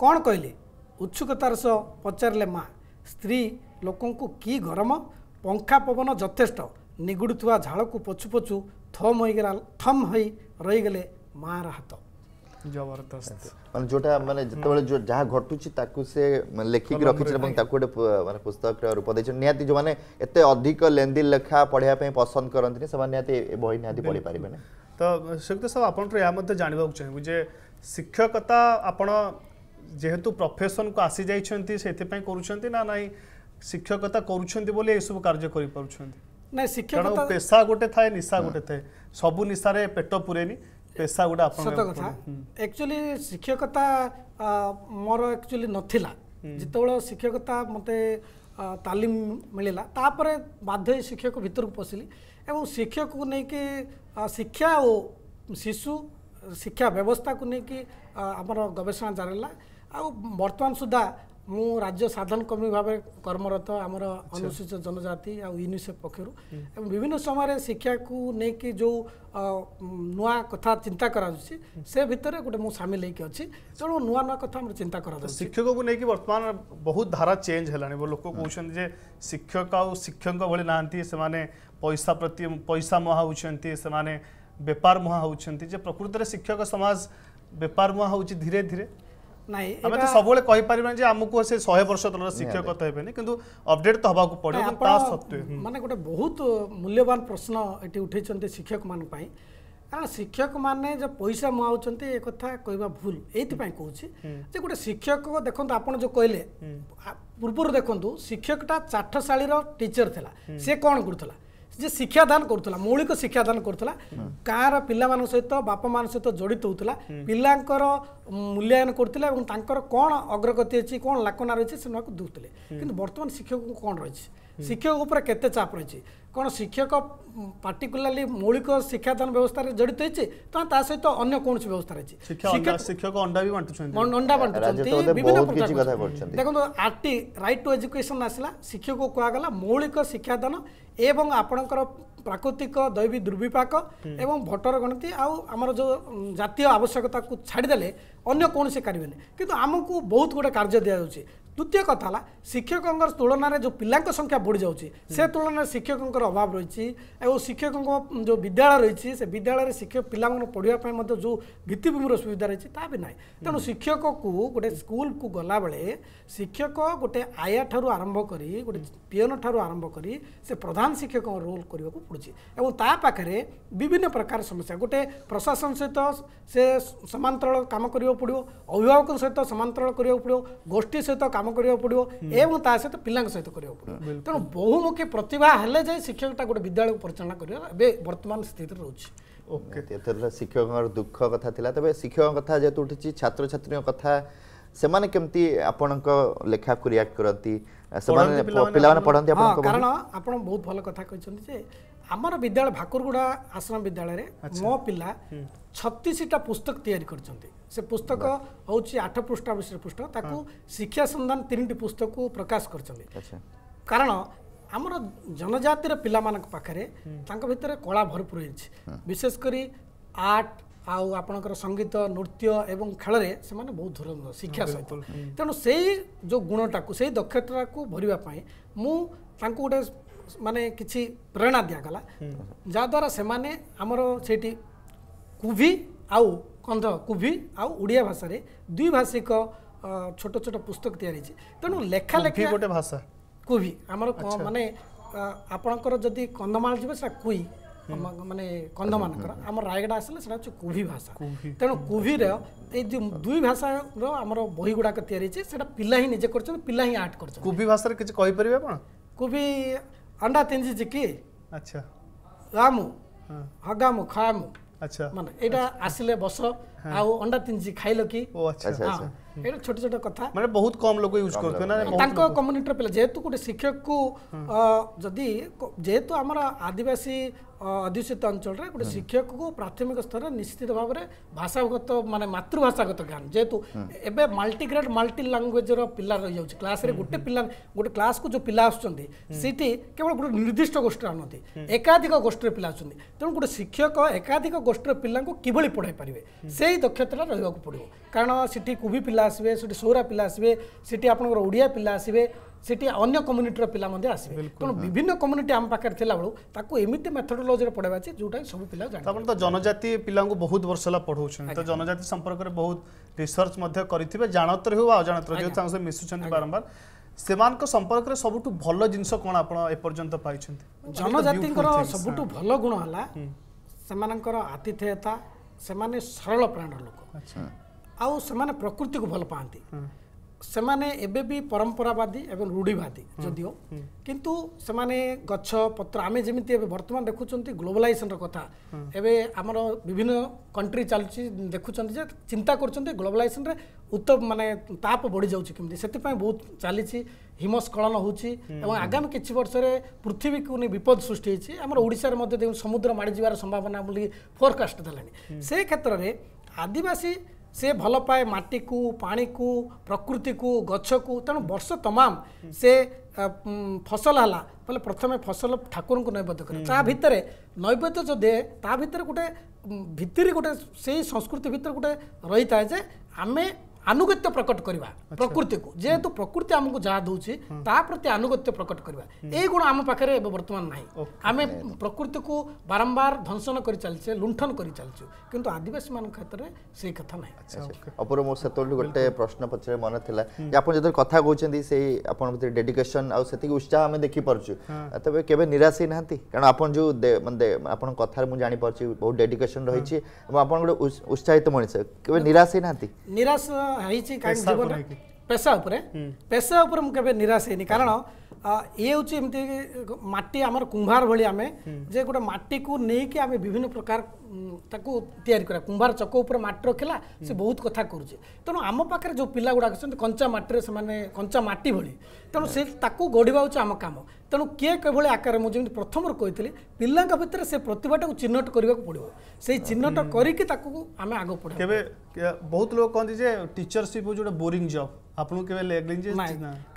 କ'ଣ କହିଲେ ଉତ୍ସୁକତାର ସହ ପଚାରିଲେ ମା' ସ୍ତ୍ରୀ ଲୋକଙ୍କୁ କି ଗରମ ପଙ୍ଖା ପବନ ଯଥେଷ୍ଟ ନିଗୁଡ଼ୁଥିବା ଝାଳକୁ ପଛୁ ପଛୁ ଥମ୍ ହୋଇଗଲା ଥମ୍ ହୋଇ ରହିଗଲେ ମାଆର ହାତ ଜବରଦସ୍ତ ମାନେ ଯୋଉଟା ମାନେ ଯେତେବେଳେ ଯାହା ଘଟୁଛି ତାକୁ ସେ ଲେଖିକି ରଖିଛି ଏବଂ ତାକୁ ଗୋଟେ ମାନେ ପୁସ୍ତକର ରୂପ ଦେଇଛନ୍ତି ନିହାତି ଯୋଉମାନେ ଏତେ ଅଧିକ ଲେନ୍ଦି ଲେଖା ପଢିବା ପାଇଁ ପସନ୍ଦ କରନ୍ତିନି ସେମାନେ ନିହାତି ଏ ବହି ନିହାତି ପଢି ପାରିବେ ନା ତ ସୁକ୍ତ ସବୁ ଆପଣଙ୍କର ଏହା ମଧ୍ୟ ଜାଣିବାକୁ ଚାହିଁବୁ ଯେ ଶିକ୍ଷକତା ଆପଣ ଯେହେତୁ ପ୍ରଫେସନକୁ ଆସି ଯାଇଛନ୍ତି ସେଥିପାଇଁ କରୁଛନ୍ତି ନା ନାହିଁ ଶିକ୍ଷକତା କରୁଛନ୍ତି ବୋଲି ଏସବୁ କାର୍ଯ୍ୟ କରିପାରୁଛନ୍ତି କାରଣ ପେଶା ଗୋଟେ ଥାଏ ନିଶା ଗୋଟେ ଥାଏ ସବୁ ନିଶାରେ ପେଟ ପୁରେନି ପେଶା ଗୋଟେ ଆପଣ ଶିକ୍ଷକତା ମୋର ଆକ୍ଚୁଆଲି ନଥିଲା ଯେତେବେଳେ ଶିକ୍ଷକତା ମୋତେ ତାଲିମ ମିଳିଲା ତାପରେ ବାଧ୍ୟ ହେଇ ଶିକ୍ଷକ ଭିତରକୁ ପଶିଲି ଏବଂ ଶିକ୍ଷକକୁ ନେଇକି ଶିକ୍ଷା ଓ ଶିଶୁ ଶିକ୍ଷା ବ୍ୟବସ୍ଥାକୁ ନେଇକି ଆମର ଗବେଷଣା ଜାରିଲା ଆଉ ବର୍ତ୍ତମାନ ସୁଦ୍ଧା मु राज्य साधन कर्मी भाव कर्मरत आम अनुसूचित जनजाति आनिसेफ पक्षर एवं विभिन्न समय शिक्षा को लेकिन जो नुआ कथा चिंता करा से भितर गोटे मुझे सामिल होकर अच्छी तेनाली नुआ नुआ कथ चिंता कर शिक्षक को लेकिन बर्तमान बहुत धारा चेंज है लोक कौन जे शिक्षक आ शिक्षक भाई नहांती से पैसा प्रति पैसा मुहा होने बेपार मुहा होती प्रकृत शिक्षक समाज बेपार मुहा हो धीरे धीरे ନାଇଁ ଆମେ ତ ସବୁବେଳେ କହିପାରିବା ଯେ ଆମକୁ ସେ ଶହେ ବର୍ଷ ତଳର ଶିକ୍ଷକ ତ ହେବେନି କିନ୍ତୁ ଅପଡେଟ୍ ତ ହେବାକୁ ପଡ଼ିବ ତା ସତ୍ତ୍ୱେ ମାନେ ଗୋଟେ ବହୁତ ମୂଲ୍ୟବାନ ପ୍ରଶ୍ନ ଏଠି ଉଠେଇଛନ୍ତି ଶିକ୍ଷକମାନଙ୍କ ପାଇଁ କାରଣ ଶିକ୍ଷକମାନେ ଯେ ପଇସା ମୁହାଉଛନ୍ତି ଏ କଥା କହିବା ଭୁଲ ଏଇଥିପାଇଁ କହୁଛି ଯେ ଗୋଟେ ଶିକ୍ଷକ ଦେଖନ୍ତୁ ଆପଣ ଯେଉଁ କହିଲେ ପୂର୍ବରୁ ଦେଖନ୍ତୁ ଶିକ୍ଷକଟା ଚାଠଶାଳୀର ଟିଚର ଥିଲା ସେ କ'ଣ କରୁଥିଲା ଯେ ଶିକ୍ଷାଦାନ କରୁଥିଲା ମୌଳିକ ଶିକ୍ଷାଦାନ କରୁଥିଲା ଗାଁର ପିଲାମାନଙ୍କ ସହିତ ବାପାମାନଙ୍କ ସହିତ ଜଡ଼ିତ ହେଉଥିଲା ପିଲାଙ୍କର ମୂଲ୍ୟାୟନ କରୁଥିଲେ ଏବଂ ତାଙ୍କର କ'ଣ ଅଗ୍ରଗତି ଅଛି କ'ଣ ଲାକନା ରହିଛି ସେମାନଙ୍କୁ ଦେଉଥିଲେ କିନ୍ତୁ ବର୍ତ୍ତମାନ ଶିକ୍ଷକଙ୍କୁ କ'ଣ ରହିଛି ଶିକ୍ଷକ ଉପରେ କେତେ ଚାପ ରହିଛି କ'ଣ ଶିକ୍ଷକ ପାର୍ଟିକୁଲାରଲି ମୌଳିକ ଶିକ୍ଷାଦାନ ବ୍ୟବସ୍ଥାରେ ଜଡ଼ିତ ହେଇଛି ତାହା ତା ସହିତ ଅନ୍ୟ କୌଣସି ବ୍ୟବସ୍ଥା ରହିଛି ଶିକ୍ଷକ ଅଣ୍ଡା ବି ବାଣ୍ଟୁଛନ୍ତି ଅଣ୍ଡା ବାଣ୍ଟୁଛନ୍ତି ବିଭିନ୍ନ ପ୍ରକାର ଦେଖନ୍ତୁ R T right to education ଆସିଲା ଶିକ୍ଷକ କୁହାଗଲା ମୌଳିକ ଶିକ୍ଷାଦାନ ଏବଂ ଆପଣଙ୍କର ପ୍ରାକୃତିକ ଦୈବୀ ଦୁର୍ବିପାକ ଏବଂ ଭୋଟର ଗଣତି ଆଉ ଆମର ଯେଉଁ ଜାତୀୟ ଆବଶ୍ୟକତାକୁ ଛାଡ଼ିଦେଲେ ଅନ୍ୟ କୌଣସି କରିବେନି କିନ୍ତୁ ଆମକୁ ବହୁତ ଗୁଡ଼ିଏ କାର୍ଯ୍ୟ ଦିଆଯାଉଛି ଦ୍ୱିତୀୟ କଥା ହେଲା ଶିକ୍ଷକଙ୍କ ତୁଳନାରେ ଯେଉଁ ପିଲାଙ୍କ ସଂଖ୍ୟା ବଢ଼ିଯାଉଛି ସେ ତୁଳନାରେ ଶିକ୍ଷକଙ୍କର ଅଭାବ ରହିଛି ଏବଂ ଶିକ୍ଷକଙ୍କ ଯେଉଁ ବିଦ୍ୟାଳୟ ରହିଛି ସେ ବିଦ୍ୟାଳୟରେ ଶିକ୍ଷକ ପିଲାମାନଙ୍କୁ ପଢ଼ିବା ପାଇଁ ମଧ୍ୟ ଯେଉଁ ଭିତ୍ତିଭୂମିର ସୁବିଧା ରହିଛି ତାହା ବି ନାହିଁ ତେଣୁ ଶିକ୍ଷକକୁ ଗୋଟେ ସ୍କୁଲକୁ ଗଲାବେଳେ ଶିକ୍ଷକ ଗୋଟେ ଆୟାଠାରୁ ଆରମ୍ଭ କରି ଗୋଟେ ପିଅନ ଠାରୁ ଆରମ୍ଭ କରି ସେ ପ୍ରଧାନ ଶିକ୍ଷକଙ୍କ ରୋଲ କରିବାକୁ ପଡ଼ୁଛି ଏବଂ ତା ପାଖରେ ବିଭିନ୍ନ ପ୍ରକାର ସମସ୍ୟା ଗୋଟେ ପ୍ରଶାସନ ସହିତ ସେ ସମାନ୍ତରାଳ କାମ କରିବାକୁ ପଡ଼ିବ ଅଭିଭାବକଙ୍କ ସହିତ ସମାନ୍ତରାଳ କରିବାକୁ ପଡ଼ିବ ଗୋଷ୍ଠୀ ସହିତ କାମ କରିବାକୁ ପଡ଼ିବ ଏବଂ ତା ସହିତ ପିଲାଙ୍କ ସହିତ କରିବାକୁ ପଡ଼ିବ ତେଣୁ ବହୁମୁଖୀ ପ୍ରତିଭା ହେଲେ ଯାଇ ଶିକ୍ଷକଟା ଗୋଟେ ବିଦ୍ୟାଳୟକୁ ପରିଚାଳନା କରିବା ଏବେ ବର୍ତ୍ତମାନ ସ୍ଥିତିରେ ରହୁଛି ଓକେ ଶିକ୍ଷକଙ୍କର ଦୁଃଖ କଥା ଥିଲା ତେବେ ଶିକ୍ଷକଙ୍କ କଥା ଯେହେତୁ ଉଠିଛି ଛାତ୍ରଛାତ୍ରୀଙ୍କ କଥା ସେମାନେ କେମିତି ଆପଣଙ୍କ ଲେଖାକୁ ରିଆକ୍ଟ କରନ୍ତି ସେମାନେ ପିଲାମାନେ ପଢ଼ନ୍ତି ଆପଣଙ୍କ କାରଣ ଆପଣ ବହୁତ ଭଲ କଥା କହିଛନ୍ତି ଯେ ଆମର ବିଦ୍ୟାଳୟ ଭାକୁରଗୁଡ଼ା ଆଶ୍ରମ ବିଦ୍ୟାଳୟରେ ମୋ ପିଲା ଛତିଶଟା ପୁସ୍ତକ ତିଆରି କରିଛନ୍ତି ସେ ପୁସ୍ତକ ହେଉଛି ଆଠ ପୃଷ୍ଠା ବିଷୟରେ ପୃଷ୍ଠ ତାକୁ ଶିକ୍ଷା ସନ୍ଧାନ ତିନିଟି ପୁସ୍ତକକୁ ପ୍ରକାଶ କରିଛନ୍ତି କାରଣ ଆମର ଜନଜାତିର ପିଲାମାନଙ୍କ ପାଖରେ ତାଙ୍କ ଭିତରେ କଳା ଭରପୁର ହେଇଛି ବିଶେଷ କରି ଆର୍ଟ ଆଉ ଆପଣଙ୍କର ସଙ୍ଗୀତ ନୃତ୍ୟ ଏବଂ ଖେଳରେ ସେମାନେ ବହୁତ ଦୂର ଶିକ୍ଷା ସହିତ ତେଣୁ ସେଇ ଯେଉଁ ଗୁଣଟାକୁ ସେଇ ଦକ୍ଷତାକୁ ଭରିବା ପାଇଁ ମୁଁ ତାଙ୍କୁ ଗୋଟେ ମାନେ କିଛି ପ୍ରେରଣା ଦିଆଗଲା ଯାହାଦ୍ୱାରା ସେମାନେ ଆମର ସେଇଠି କୁଭି ଆଉ କନ୍ଧ କୁଭି ଆଉ ଓଡ଼ିଆ ଭାଷାରେ ଦୁଇ ଭାଷିକ ଛୋଟ ଛୋଟ ପୁସ୍ତକ ତିଆରି ହେଇଛି ତେଣୁ ଲେଖାଲେଖି ଗୋଟେ ଭାଷା କୁଭି ଆମର ମାନେ ଆପଣଙ୍କର ଯଦି କନ୍ଧମାଳ ଯିବେ ସେଟା କୁଇ ମାନେ କନ୍ଧମାନଙ୍କର ଆମ ରାୟଗଡ଼ା ଆସିଲେ ସେଇଟା ହେଉଛି କୁଭି ଭାଷା ତେଣୁ କୁଭିର ଏଇ ଯେଉଁ ଦୁଇ ଭାଷାର ଆମର ବହି ଗୁଡ଼ାକ ତିଆରି ହେଇଛି ସେଇଟା ପିଲା ହିଁ ନିଜେ କରୁଛନ୍ତି ପିଲା ହିଁ ଆର୍ଟ କରୁଛନ୍ତି କୁଭି ଭାଷାରେ କିଛି କହିପାରିବେ ଆପଣ କୁଭି ଅଣ୍ଡା ତିଞ୍ଜି ଜିକି ଆଚ୍ଛା ରାମୁ ହଗାମୁ ଖାମୁ ଆଚ୍ଛା ମାନେ ଏଇଟା ଆସିଲେ ବସ ଆଉ ଅଣ୍ଡା ତିଞ୍ଜି ଖାଇଲ କି ଓ ଆଚ୍ଛା ଆଚ୍ଛା ଏଇଟା ଛୋଟ ଛୋଟ କଥା ମାନେ ବହୁତ କମ ଲୋକ ୟୁଜ୍ କରୁଥିବେ ନା ତାଙ୍କ କମ୍ୟୁନିଟିର ପିଲା ଯେହେତୁ ଗୋଟେ ଶିକ୍ଷକକୁ ଯଦି ଯେହେତୁ ଆମର ଆଦିବାସୀ ଅଧ୍ୟୁଷିତ ଅଞ୍ଚଳରେ ଗୋଟେ ଶିକ୍ଷକକୁ ପ୍ରାଥମିକ ସ୍ତରରେ ନିଶ୍ଚିତ ଭାବରେ ଭାଷାଗତ ମାନେ ମାତୃଭାଷାଗତ ଜ୍ଞାନ ଯେହେତୁ ଏବେ ମାଲ୍ଟିଗ୍ରେଡ୍ ମାଲ୍ଟି ଲାଙ୍ଗୁଏଜ୍ର ପିଲା ରହିଯାଉଛି କ୍ଲାସ୍ରେ ଗୋଟେ ପିଲା ଗୋଟେ କ୍ଲାସ୍କୁ ଯେଉଁ ପିଲା ଆସୁଛନ୍ତି ସେଠି କେବଳ ଗୋଟେ ନିର୍ଦ୍ଦିଷ୍ଟ ଗୋଷ୍ଠୀରେ ଆଣନ୍ତି ଏକାଧିକ ଗୋଷ୍ଠୀର ପିଲା ଆସୁଛନ୍ତି ତେଣୁ ଗୋଟେ ଶିକ୍ଷକ ଏକାଧିକ ଗୋଷ୍ଠୀର ପିଲାଙ୍କୁ କିଭଳି ପଢ଼ାଇ ପାରିବେ ସେ ହେଲେ ହିଁ ଦକ୍ଷତାଟା ରହିବାକୁ ପଡ଼ିବ କାରଣ ସେଠି କୁବି ପିଲା ଆସିବେ ସେଠି ସୌରା ପିଲା ଆସିବେ ସେଠି ଆପଣଙ୍କର ଓଡ଼ିଆ ପିଲା ଆସିବେ ସେଠି ଅନ୍ୟ କମ୍ୟୁନିଟିର ପିଲା ମଧ୍ୟ ଆସିବେ ତେଣୁ ବିଭିନ୍ନ କମ୍ୟୁନିଟି ଆମ ପାଖରେ ଥିଲାବେଳୁ ତାକୁ ଏମିତି ମେଥଡୋଲୋଜିରେ ପଢ଼ାଇବା ଅଛି ଯେଉଁଟାକି ସବୁ ପିଲା ଜାଣିବେ ଆପଣ ତ ଜନଜାତି ପିଲାଙ୍କୁ ବହୁତ ବର୍ଷ ହେଲା ପଢ଼ଉଛନ୍ତି ତ ଜନଜାତି ସମ୍ପର୍କରେ ବହୁତ ରିସର୍ଚ୍ଚ ମଧ୍ୟ କରିଥିବେ ଜାଣତରେ ହେଉ ବା ଅଜାଣତରେ ଯେହେତୁ ତାଙ୍କ ସହିତ ମିଶୁଛନ୍ତି ବାରମ୍ବାର ସେମାନଙ୍କ ସମ୍ପର୍କରେ ସବୁଠୁ ଭଲ ଜିନିଷ କ'ଣ ଆପଣ ଏପର୍ଯ୍ୟନ୍ତ ପାଇଛନ୍ତି ଜନଜାତିଙ୍କର ସବୁଠୁ ଭଲ ଗୁଣ ହେଲା ସେମାନଙ୍କର ଆତିଥେୟତା ସେମାନେ ସରଳ ପ୍ରାଣର ଲୋକ ଆଉ ସେମାନେ ପ୍ରକୃତିକୁ ଭଲ ପାଆନ୍ତି ସେମାନେ ଏବେ ବି ପରମ୍ପରାବାଦୀ ଏବଂ ରୁଢ଼ିବାଦୀ ଯଦିଓ କିନ୍ତୁ ସେମାନେ ଗଛ ପତ୍ର ଆମେ ଯେମିତି ଏବେ ବର୍ତ୍ତମାନ ଦେଖୁଛନ୍ତି ଗ୍ଲୋବାଲାଇଜେସନର କଥା ଏବେ ଆମର ବିଭିନ୍ନ କଣ୍ଟ୍ରି ଚାଲୁଛି ଦେଖୁଛନ୍ତି ଯେ ଚିନ୍ତା କରୁଛନ୍ତି ଗ୍ଲୋବାଲାଇଜେସନରେ ଉତ୍ତ ମାନେ ତାପ ବଢ଼ିଯାଉଛି କେମିତି ସେଥିପାଇଁ ବହୁତ ଚାଲିଛି ହିମସ୍ଖଳନ ହେଉଛି ଏବଂ ଆଗାମୀ କିଛି ବର୍ଷରେ ପୃଥିବୀକୁ ନେଇ ବିପଦ ସୃଷ୍ଟି ହୋଇଛି ଆମର ଓଡ଼ିଶାରେ ମଧ୍ୟ ସମୁଦ୍ର ମାଡ଼ିଯିବାର ସମ୍ଭାବନା ବୋଲି ଫୋରକାଷ୍ଟ ଦେଲାଣି ସେ କ୍ଷେତ୍ରରେ ଆଦିବାସୀ ସେ ଭଲ ପାଏ ମାଟିକୁ ପାଣିକୁ ପ୍ରକୃତିକୁ ଗଛକୁ ତେଣୁ ବର୍ଷ ତମାମ ସେ ଫସଲ ହେଲା ବୋଲେ ପ୍ରଥମେ ଫସଲ ଠାକୁରଙ୍କୁ ନୈବେଦ୍ୟ କରେ ତା ଭିତରେ ନୈବେଦ୍ୟ ଯେଉଁ ଦିଏ ତା ଭିତରେ ଗୋଟେ ଭିତରେ ଗୋଟେ ସେଇ ସଂସ୍କୃତି ଭିତରେ ଗୋଟେ ରହିଥାଏ ଯେ ଆମେ ଆନୁଗତ୍ୟ ପ୍ରକଟ କରିବା ପ୍ରକୃତିକୁ ଯେହେତୁ ପ୍ରକୃତି ଆମକୁ ଯାହା ଦେଉଛି ତା ପ୍ରତି ଆନୁଗତ୍ୟ ପ୍ରକଟ କରିବା ଏଇ ଗୁଣ ଆମ ପାଖରେ ଏବେ ବର୍ତ୍ତମାନ ନାହିଁ ଆମେ ପ୍ରକୃତିକୁ ବାରମ୍ବାର ଧ୍ୱଂସନ କରି ଚାଲିଛେ ଲୁଣ୍ଠନ କରି ଚାଲିଛୁ କିନ୍ତୁ ଆଦିବାସୀମାନଙ୍କ କ୍ଷେତ୍ରରେ ସେଇ କଥା ନାହିଁ ଅପୂର୍ବ ମୋର ସେତେବେଳେ ଗୋଟେ ପ୍ରଶ୍ନ ପଚାରିବା ମନେ ଥିଲା ଯେ ଆପଣ ଯେତେବେଳେ କଥା କହୁଛନ୍ତି ସେଇ ଆପଣଙ୍କ ଭିତରେ ଡେଡିକେସନ୍ ଆଉ ସେତିକି ଉତ୍ସାହ ଆମେ ଦେଖିପାରୁଛୁ ତେବେ କେବେ ନିରାଶ ହେଇନାହାନ୍ତି କାରଣ ଆପଣ ଯେଉଁ ମାନେ ଆପଣଙ୍କ କଥାରେ ମୁଁ ଜାଣିପାରୁଛି ବହୁତ ଡେଡିକେସନ୍ ରହିଛି ଏବଂ ଆପଣ ଗୋଟେ ଉତ୍ସାହିତ ମଣିଷ କେବେ ନିରାଶ ହେଇନାହାନ୍ତି ନିରାଶ ହେଇଛି କାହିଁକି ଜୀବନରେ ପେଶା ଉପରେ ପେଶା ଉପରେ ମୁଁ କେବେ ନିରାଶ ହେଇନି କାରଣ ये हूँ एमती मटी आम कुंभार भाई आम जे गोटे मटी को लेकिन आम विभिन्न प्रकार ताको तैयारी करा कुंभार चक उपर मटी रखिला से बहुत कथा करुचे तेणु आम पाखे जो पिला गुड़ाक कंचा मटी से कंचा मटी भाई तेणु से गढ़ा हूँ आम कम ତେଣୁ କିଏ କିଭଳି ଆକାର ମୁଁ ଯେମିତି ପ୍ରଥମରୁ କହିଥିଲି ପିଲାଙ୍କ ଭିତରେ ସେ ପ୍ରତିଭାଟାକୁ ଚିହ୍ନଟ କରିବାକୁ ପଡ଼ିବ ସେଇ ଚିହ୍ନଟ କରିକି ତାକୁ ଆମେ ଆଗ ପଢ଼ିବା କେବେ ବହୁତ ଲୋକ କହନ୍ତି ଯେ ଟିଚରସିପ୍ ହେଉଛି ଗୋଟେ ବୋରିଂ ଜବ୍ ଆପଣଙ୍କୁ କେବେ ଲାଗିଛି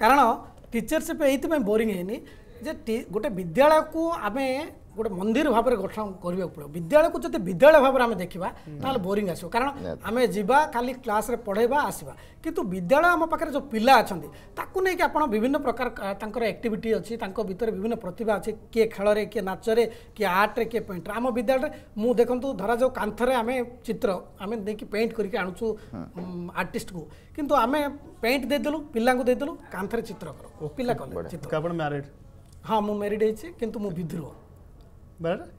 କାରଣ टीचरशिप ये बोरींग है गोटे विद्यालय को आम ଗୋଟେ ମନ୍ଦିର ଭାବରେ ଗଠନ କରିବାକୁ ପଡ଼ିବ ବିଦ୍ୟାଳୟକୁ ଯଦି ବିଦ୍ୟାଳୟ ଭାବରେ ଆମେ ଦେଖିବା ତାହେଲେ ବୋରିଂ ଆସିବ କାରଣ ଆମେ ଯିବା ଖାଲି କ୍ଲାସ୍ରେ ପଢ଼େଇବା ଆସିବା କିନ୍ତୁ ବିଦ୍ୟାଳୟ ଆମ ପାଖରେ ଯେଉଁ ପିଲା ଅଛନ୍ତି ତାକୁ ନେଇକି ଆପଣ ବିଭିନ୍ନ ପ୍ରକାର ତାଙ୍କର ଆକ୍ଟିଭିଟି ଅଛି ତାଙ୍କ ଭିତରେ ବିଭିନ୍ନ ପ୍ରତିଭା ଅଛି କିଏ ଖେଳରେ କିଏ ନାଚରେ କିଏ ଆର୍ଟରେ କିଏ ପେଣ୍ଟରେ ଆମ ବିଦ୍ୟାଳୟରେ ମୁଁ ଦେଖନ୍ତୁ ଧରାଯାଉ କାନ୍ଥରେ ଆମେ ଚିତ୍ର ଆମେ ନେଇକି ପେଣ୍ଟ କରିକି ଆଣୁଛୁ ଆର୍ଟିଷ୍ଟକୁ କିନ୍ତୁ ଆମେ ପେଣ୍ଟ ଦେଇଦେଲୁ ପିଲାଙ୍କୁ ଦେଇଦେଲୁ କାନ୍ଥରେ ଚିତ୍ର କର ପିଲା କଲେ ଚିତ୍ର ଆପଣ ମ୍ୟାରିଡ୍ ହଁ ମୁଁ ମ୍ୟାରିଡ୍ ହେଇଛି କିନ୍ତୁ ମୁଁ ବିଦ୍ରୋହ ବରାବର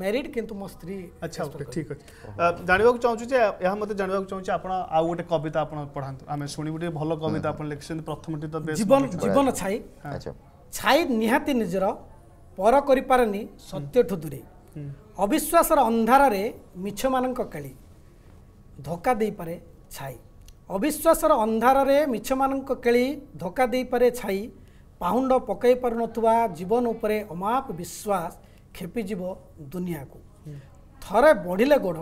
ମ୍ୟାରିଡ଼ କିନ୍ତୁ ମୋ ସ୍ତ୍ରୀ ଆଚ୍ଛା ଓକେ ଠିକ୍ ଅଛି ଜାଣିବାକୁ ଚାହୁଁଛୁ ଯେ ଏହା ମୋତେ ଜାଣିବାକୁ ଚାହୁଁଛି ଆପଣ ଆଉ ଗୋଟେ କବିତା ଆପଣ ପଢ଼ାନ୍ତୁ ଆମେ ଶୁଣିବୁ ଟିକେ ଭଲ କବିତା ଆପଣ ଲେଖିଛନ୍ତି ପ୍ରଥମଟି ତ ଜୀବନ ଜୀବନ ଛାଇ ଛାଇ ନିହାତି ନିଜର ପର କରିପାରେନି ସତ୍ୟଠୁ ଦୂରେଇ ଅବିଶ୍ୱାସର ଅନ୍ଧାରରେ ମିଛମାନଙ୍କ କେଳି ଧୋକା ଦେଇପାରେ ଛାଇ ଅବିଶ୍ୱାସର ଅନ୍ଧାରରେ ମିଛମାନଙ୍କ କେଳି ଧୋକା ଦେଇପାରେ ଛାଇ ପାହୁଣ୍ଡ ପକାଇ ପାରୁନଥିବା ଜୀବନ ଉପରେ ଅମାପ ବିଶ୍ୱାସ ଖେପିଯିବ ଦୁନିଆକୁ ଥରେ ବଢ଼ିଲେ ଗୋଡ଼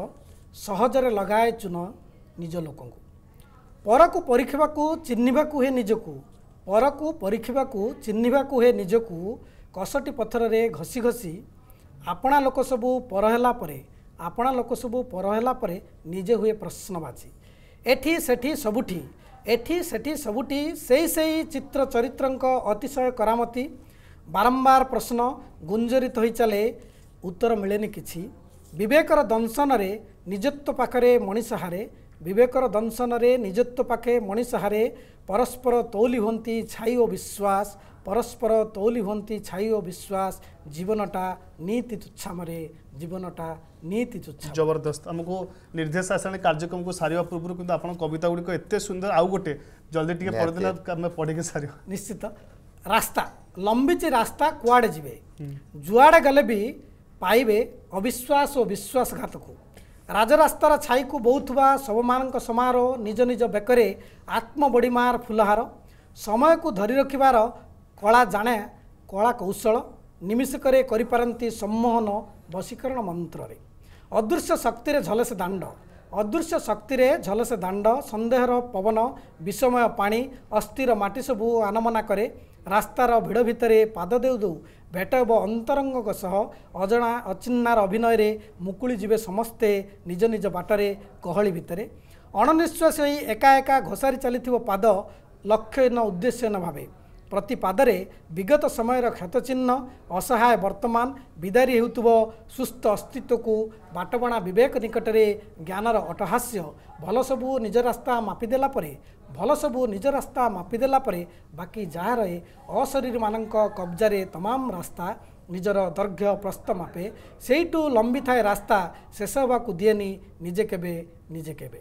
ସହଜରେ ଲଗାଏ ଚୁନ ନିଜ ଲୋକଙ୍କୁ ପରକୁ ପରୀକ୍ଷିବାକୁ ଚିହ୍ନିବାକୁ ହୁଏ ନିଜକୁ ପରକୁ ପରୀକ୍ଷିବାକୁ ଚିହ୍ନିବାକୁ ହୁଏ ନିଜକୁ କଷଟି ପଥରରେ ଘଷି ଘଷି ଆପଣା ଲୋକ ସବୁ ପର ହେଲା ପରେ ଆପଣା ଲୋକ ସବୁ ପର ହେଲା ପରେ ନିଜେ ହୁଏ ପ୍ରଶ୍ନବାଚୀ ଏଠି ସେଠି ସବୁଠି ଏଠି ସେଠି ସବୁଠି ସେଇ ସେଇ ଚିତ୍ର ଚରିତ୍ରଙ୍କ ଅତିଶୟ କରାମତି ବାରମ୍ବାର ପ୍ରଶ୍ନ ଗୁଞ୍ଜରିତ ହୋଇ ଚାଲେ ଉତ୍ତର ମିଳେନି କିଛି ବିବେକର ଦଂଶନରେ ନିଜତ୍ୱ ପାଖରେ ମଣିଷ ହାରେ ବିବେକର ଦଂଶନରେ ନିଜତ୍ୱ ପାଖେ ମଣିଷ ହାରେ ପରସ୍ପର ତୌଲି ହୁଅନ୍ତି ଛାଇ ଓ ବିଶ୍ୱାସ ପରସ୍ପର ତୌଲି ହୁଅନ୍ତି ଛାଇ ଓ ବିଶ୍ୱାସ ଜୀବନଟା ନୀତି ତୁଚ୍ଛାମରେ ଜୀବନଟା ନୀତି ତୁଚ୍ଛା ଜବରଦସ୍ତ ଆମକୁ ନିର୍ଦ୍ଦେଶ ଆସିଲାଣି କାର୍ଯ୍ୟକ୍ରମକୁ ସାରିବା ପୂର୍ବରୁ କିନ୍ତୁ ଆପଣଙ୍କ କବିତା ଗୁଡ଼ିକ ଏତେ ସୁନ୍ଦର ଆଉ ଗୋଟେ ଜଲ୍ଦି ଟିକେ ପଢ଼ିଦେଲେ ଆମେ ପଢ଼ିକି ସାରିବା ନିଶ୍ଚିତ ରାସ୍ତା ଲମ୍ବିଛି ରାସ୍ତା କୁଆଡ଼େ ଯିବେ ଯୁଆଡ଼େ ଗଲେ ବି ପାଇବେ ଅବିଶ୍ୱାସ ଓ ବିଶ୍ୱାସଘାତକୁ ରାଜରାସ୍ତାର ଛାଇକୁ ବୋହୁଥିବା ସବୁମାନଙ୍କ ସମାରୋହ ନିଜ ନିଜ ବେକରେ ଆତ୍ମ ବଡ଼ିମାର ଫୁଲହାର ସମୟକୁ ଧରି ରଖିବାର କଳା ଜାଣେ କଳା କୌଶଳ ନିମିଷକରେ କରିପାରନ୍ତି ସମ୍ମୋହନ ବଶୀକରଣ ମନ୍ତ୍ରରେ ଅଦୃଶ୍ୟ ଶକ୍ତିରେ ଝଲସେ ଦାଣ୍ଡ ଅଦୃଶ୍ୟ ଶକ୍ତିରେ ଝଲସେ ଦାଣ୍ଡ ସନ୍ଦେହର ପବନ ବିଷମୟ ପାଣି ଅସ୍ଥିର ମାଟି ସବୁ ଆନମନା କରେ ରାସ୍ତାର ଭିଡ଼ ଭିତରେ ପାଦ ଦେଉ ଦେଉ ଭେଟ ହେବ ଅନ୍ତରଙ୍ଗଙ୍କ ସହ ଅଜଣା ଅଚିହ୍ନାର ଅଭିନୟରେ ମୁକୁଳି ଯିବେ ସମସ୍ତେ ନିଜ ନିଜ ବାଟରେ ଗହଳି ଭିତରେ ଅଣନିଶ୍ୱାସ ହୋଇ ଏକା ଏକା ଘୋଷାରି ଚାଲିଥିବ ପାଦ ଲକ୍ଷ୍ୟହୀନ ଉଦ୍ଦେଶ୍ୟହୀନ ଭାବେ ପ୍ରତିପାଦରେ ବିଗତ ସମୟର କ୍ଷତଚିହ୍ନ ଅସହାୟ ବର୍ତ୍ତମାନ ବିଦାରୀ ହେଉଥିବ ସୁସ୍ଥ ଅସ୍ତିତ୍ୱକୁ ବାଟବଣା ବିବେକ ନିକଟରେ ଜ୍ଞାନର ଅଟହାସ୍ୟ ଭଲ ସବୁ ନିଜ ରାସ୍ତା ମାପିଦେଲା ପରେ ଭଲ ସବୁ ନିଜ ରାସ୍ତା ମାପିଦେଲା ପରେ ବାକି ଯାହା ରହେ ଅଶରୀରମାନଙ୍କ କବ୍ଜାରେ ତମାମ ରାସ୍ତା ନିଜର ଦୈର୍ଘ୍ୟ ପ୍ରସ୍ତ ମାପେ ସେଇଠୁ ଲମ୍ବି ଥାଏ ରାସ୍ତା ଶେଷ ହେବାକୁ ଦିଏନି ନିଜେ କେବେ ନିଜେ କେବେ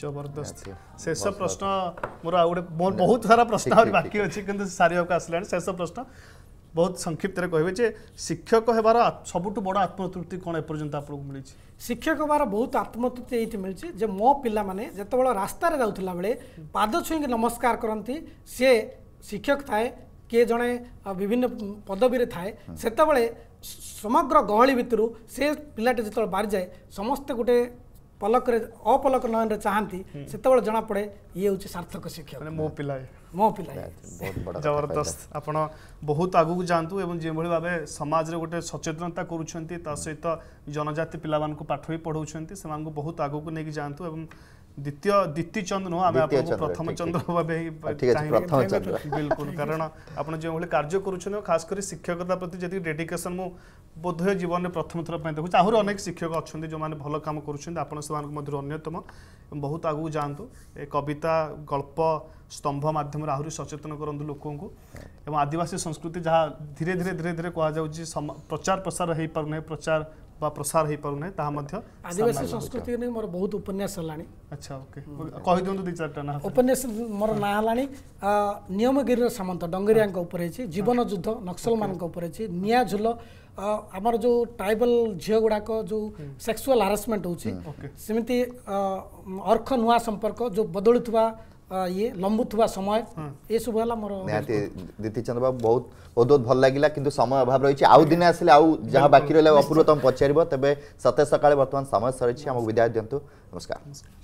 जबरदस्त शेष प्रश्न मोर आउ गोटे बहुत सारा प्रश्न आहुरी बाकी [laughs] अच्छे कि सारिवाक आसला शेष प्रश्न बहुत संक्षिप्त कहे जे शिक्षक हेबार सब बड़ आत्मतृप्ति कौन एपर्यंत आपको मिली शिक्षक हमारे बहुत आत्मतृप्ति ये मिली जे मो पाने जो रास्तार जाऊला बेले पाद छुईक नमस्कार करती सी शिक्षक थाए किए जड़े विभिन्न ଜଣେ ବିଭିନ୍ନ ପଦବୀରେ ଥାଏ समग्र गहली भितर से पाटे जो बाहर जाए समस्ते गोटे पलक अपलक नयन चाहती हम्म। से जना ये हूँ सार्थक शिक्षक मो पिला मो पिला जबरदस्त आप बहुत आग को जातु जो भाई भाव समाज में गोटे सचेतनता करुँच सहित जनजाति पिला पाठ भी पढ़ाऊँ से बहुत आग नहीं लेकिन जातु দ্বিতীয় দ্বিতীয় চন্দ্র নহ আমি আপনাকে প্রথম চন্দ্র ভাবে বিলকুল কারণ আপনার যেভাবে কার্য করছেন খাস করে শিক্ষকতা প্রতি যেত ডেডিকেসন মু বোধহয় জীবনের প্রথম থর দেখুছি আহরি অনেক শিক্ষক অনেক যে ভাল কাম করছেন আপনার সে মধ্যে অন্যতম বহুত আগুক যাতে এ কবিতা গল্প স্তম্ভ মাধ্যমে আহরি সচেতন করতে লোক এবং আদিবাসী সংস্কৃতি যা ধীরে ধীরে ধীরে ধীরে কুযাচ্ছে প্রচার প্রসার হয়ে পু না প্রচার ବା ପ୍ରସାର ହେଇପାରୁନାହିଁ ତାହା ମଧ୍ୟ ଆଦିବାସୀ ସଂସ୍କୃତି ନେଇ ମୋର ବହୁତ ଉପନ୍ୟାସ ହେଲାଣି ଆଚ୍ଛା ଓକେ କହିଦିଅନ୍ତୁ ଦୁଇ ଚାରିଟା ନାଁ ଉପନ୍ୟାସ ମୋର ନାଁ ହେଲାଣି ନିୟମଗିରିର ସାମନ୍ତ ଡଙ୍ଗରିଆଙ୍କ ଉପରେ ହେଇଛି ଜୀବନ ଯୁଦ୍ଧ ନକ୍ସଲମାନଙ୍କ ଉପରେ ହେଇଛି ନିଆଁ ଝୁଲ ଆମର ଯେଉଁ ଟ୍ରାଇବାଲ ଝିଅ ଗୁଡ଼ାକ ଯେଉଁ ସେକ୍ସୁଆଲ ହାରାସମେଣ୍ଟ ହେଉଛି ସେମିତି ଅର୍ଖ ନୂଆ ସମ୍ପର୍କ ଯେଉଁ ବଦଳୁଥିବା ଇଏ ଲମ୍ବୁଥିବା ସମୟ ଏସବୁ ହେଲା ମୋର ନିହାତି ଦିତି ଚନ୍ଦ୍ର ବାବୁ ବହୁତ ବହୁତ ବହୁତ ଭଲ ଲାଗିଲା କିନ୍ତୁ ସମୟ ଅଭାବ ରହିଛି ଆଉ ଦିନେ ଆସିଲେ ଆଉ ଯାହା ବାକି ରହିଲା ଅପୂର୍ବ ତମେ ପଚାରିବ ତେବେ ସତେଜ ସକାଳେ ବର୍ତ୍ତମାନ ସମୟ ସରିଛି ଆମକୁ ବିଦାୟ ଦିଅନ୍ତୁ ନମସ୍କାର